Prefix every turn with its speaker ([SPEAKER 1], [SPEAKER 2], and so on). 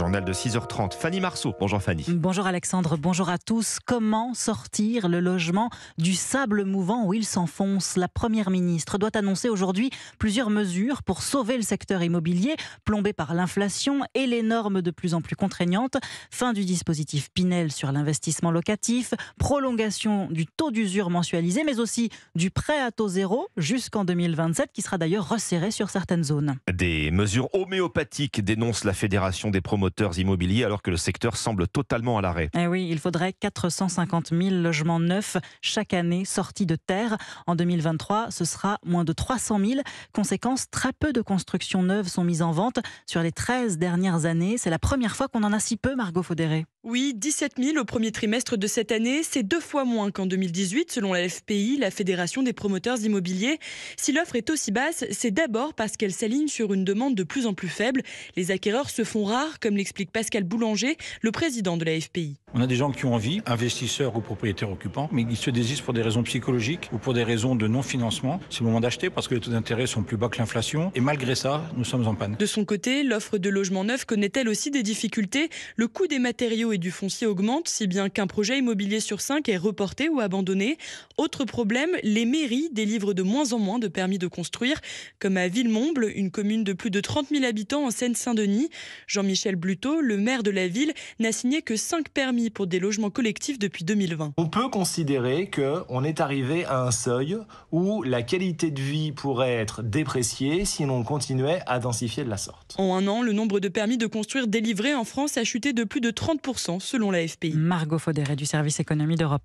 [SPEAKER 1] journal de 6h30. Fanny Marceau, bonjour Fanny.
[SPEAKER 2] Bonjour Alexandre, bonjour à tous. Comment sortir le logement du sable mouvant où il s'enfonce La Première ministre doit annoncer aujourd'hui plusieurs mesures pour sauver le secteur immobilier, plombé par l'inflation et les normes de plus en plus contraignantes. Fin du dispositif Pinel sur l'investissement locatif, prolongation du taux d'usure mensualisé, mais aussi du prêt à taux zéro jusqu'en 2027, qui sera d'ailleurs resserré sur certaines zones.
[SPEAKER 1] Des mesures homéopathiques dénonce la Fédération des promoteurs promoteurs immobiliers alors que le secteur semble totalement à l'arrêt.
[SPEAKER 2] Eh oui, il faudrait 450 000 logements neufs chaque année sortis de terre. En 2023, ce sera moins de 300 000. Conséquence, très peu de constructions neuves sont mises en vente sur les 13 dernières années. C'est la première fois qu'on en a si peu, Margot Faudéré.
[SPEAKER 3] Oui, 17 000 au premier trimestre de cette année, c'est deux fois moins qu'en 2018 selon la FPI, la Fédération des promoteurs immobiliers. Si l'offre est aussi basse, c'est d'abord parce qu'elle s'aligne sur une demande de plus en plus faible. Les acquéreurs se font rares comme les explique Pascal Boulanger, le président de la FPI.
[SPEAKER 4] On a des gens qui ont envie, investisseurs ou propriétaires occupants, mais ils se désistent pour des raisons psychologiques ou pour des raisons de non-financement. C'est le moment d'acheter parce que les taux d'intérêt
[SPEAKER 3] sont plus bas que l'inflation et malgré ça, nous sommes en panne. De son côté, l'offre de logements neufs connaît-elle aussi des difficultés Le coût des matériaux et du foncier augmente, si bien qu'un projet immobilier sur cinq est reporté ou abandonné. Autre problème, les mairies délivrent de moins en moins de permis de construire, comme à Villemomble, une commune de plus de 30 000 habitants en Seine-Saint-Denis. Jean-Michel Bluteau, le maire de la ville, n'a signé que cinq permis pour des logements collectifs depuis 2020. On peut considérer qu'on est arrivé à un seuil où la qualité de vie pourrait être
[SPEAKER 1] dépréciée si l'on continuait à densifier de la sorte.
[SPEAKER 3] En un an, le nombre de permis de construire délivrés en France a chuté de plus de 30% selon la FPI. Margot Faudéret du service économie d'Europe.